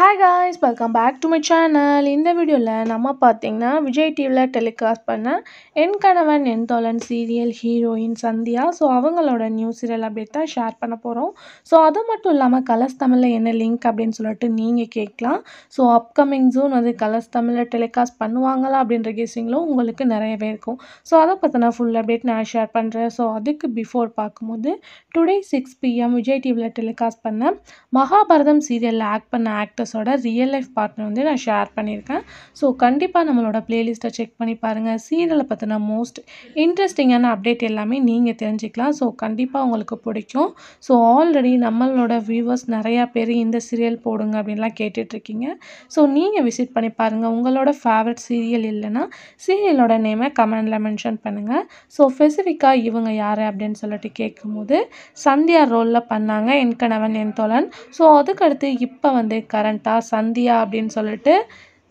hi guys welcome back to my channel இந்த வீடியோவில் நம்ம பார்த்தீங்கன்னா விஜய் டிவியில் டெலிகாஸ்ட் பண்ண என் Kanavan En Thozhan serial heroine Sandhya so அவங்களோட நியூ சீரியல் அப்டேட் தான் ஷேர் பண்ண போகிறோம் ஸோ அது மட்டும் இல்லாமல் கலர்ஸ் தமிழில் என்ன லிங்க் அப்படின்னு சொல்லிட்டு நீங்கள் கேட்கலாம் ஸோ அப்கமிங் ஜூன் வந்து கலர்ஸ் தமிழில் டெலிகாஸ்ட் பண்ணுவாங்களா அப்படின்ற கேசிங்களும் உங்களுக்கு நிறையவே இருக்கும் ஸோ அதை பற்றின ஃபுல் அப்டேட் நான் ஷேர் பண்ணுறேன் ஸோ அதுக்கு பிஃபோர் பார்க்கும்போது டுடே சிக்ஸ் பிஎம் விஜய் டிவியில் டெலிகாஸ்ட் பண்ண மகாபாரதம் சீரியலில் ஆக்ட் பண்ண ஆக்டர்ஸ் சிங்கர்ஸோட ரியல் லைஃப் பார்ட்னர் வந்து நான் ஷேர் பண்ணியிருக்கேன் ஸோ கண்டிப்பாக நம்மளோட பிளேலிஸ்ட்டை செக் பண்ணி பாருங்கள் சீரியலை பற்றின மோஸ்ட் இன்ட்ரெஸ்டிங்கான அப்டேட் எல்லாமே நீங்கள் தெரிஞ்சுக்கலாம் ஸோ கண்டிப்பாக உங்களுக்கு பிடிக்கும் ஸோ ஆல்ரெடி நம்மளோட வியூவர்ஸ் நிறையா பேர் இந்த சீரியல் போடுங்க அப்படின்லாம் கேட்டுட்ருக்கீங்க ஸோ நீங்கள் விசிட் பண்ணி பாருங்கள் உங்களோட ஃபேவரட் சீரியல் இல்லைன்னா சீரியலோட நேமை கமெண்டில் மென்ஷன் பண்ணுங்கள் ஸோ ஸ்பெசிஃபிக்காக இவங்க யார் அப்படின்னு சொல்லிட்டு கேட்கும்போது சந்தியா ரோலில் பண்ணாங்க என் கணவன் என் தோழன் ஸோ அதுக்கடுத்து இப்போ வந்து கரண்ட் சந்தியா அப்படின்னு சொல்லிட்டு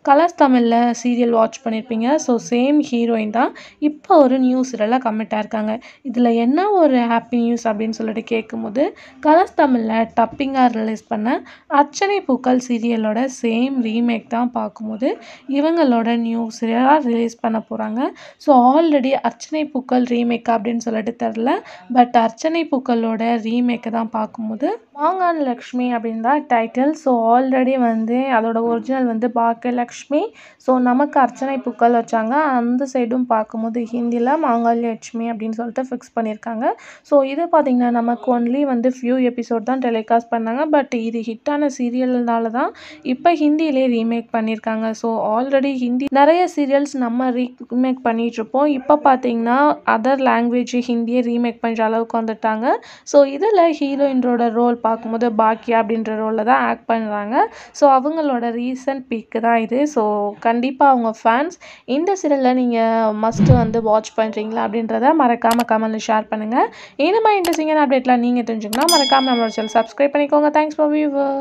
கலர்ஸ் தமிழில் சீரியல் வாட்ச் பண்ணியிருப்பீங்க ஸோ சேம் ஹீரோயின் தான் இப்போ ஒரு நியூ சீரியலில் கம்மிட்டாக இருக்காங்க இதில் என்ன ஒரு ஹாப்பி நியூஸ் அப்படின்னு சொல்லிட்டு கேட்கும்போது கலர்ஸ் தமிழில் டப்பிங்காக ரிலீஸ் பண்ண அர்ச்சனை பூக்கள் சீரியலோட சேம் ரீமேக் தான் பார்க்கும்போது இவங்களோட நியூ சீரியலாக ரிலீஸ் பண்ண போகிறாங்க ஸோ ஆல்ரெடி அர்ச்சனை பூக்கள் ரீமேக் அப்படின்னு சொல்லிட்டு தெரில பட் அர்ச்சனை பூக்களோட ரீமேக்கை தான் பார்க்கும்போது மாங்கான் லக்ஷ்மி அப்படின்னு தான் டைட்டில் ஸோ ஆல்ரெடி வந்து அதோட ஒரிஜினல் வந்து பார்க்கல லக்ஷ்மி ஸோ நமக்கு அர்ச்சனை பூக்கள் வச்சாங்க அந்த சைடும் பார்க்கும்போது ஹிந்தியில் மாங்கல்ய லட்சுமி அப்படின்னு சொல்லிட்டு ஃபிக்ஸ் பண்ணியிருக்காங்க ஸோ இது பார்த்திங்கன்னா நமக்கு ஒன்லி வந்து ஃபியூ எபிசோட் தான் டெலிகாஸ்ட் பண்ணாங்க பட் இது ஹிட்டான சீரியல்னால தான் இப்போ ஹிந்தியிலே ரீமேக் பண்ணியிருக்காங்க ஸோ ஆல்ரெடி ஹிந்தி நிறைய சீரியல்ஸ் நம்ம ரீமேக் பண்ணிகிட்ருப்போம் இப்போ பார்த்திங்கன்னா அதர் லாங்குவேஜ் ஹிந்தியை ரீமேக் பண்ணுற அளவுக்கு வந்துட்டாங்க ஸோ இதில் ஹீரோயினோட ரோல் பார்க்கும்போது பாக்கியா அப்படின்ற ரோலில் தான் ஆக்ட் பண்ணுறாங்க ஸோ அவங்களோட ரீசன்ட் பீக்கு தான் இது இருக்குது ஸோ கண்டிப்பாக அவங்க ஃபேன்ஸ் இந்த சீரியலில் நீங்கள் மஸ்ட்டு வந்து வாட்ச் பண்ணுறீங்களா அப்படின்றத மறக்காமல் கமெண்ட்டில் ஷேர் பண்ணுங்கள் இந்த மாதிரி இன்ட்ரெஸ்டிங்கான அப்டேட்லாம் நீங்கள் தெரிஞ்சுக்கணும் மறக்காமல் நம்மளோட சேனல் சப்ஸ்கிரைப் பண்ணிக்கோங்க தேங்க்ஸ் ஃபார் வியூவர்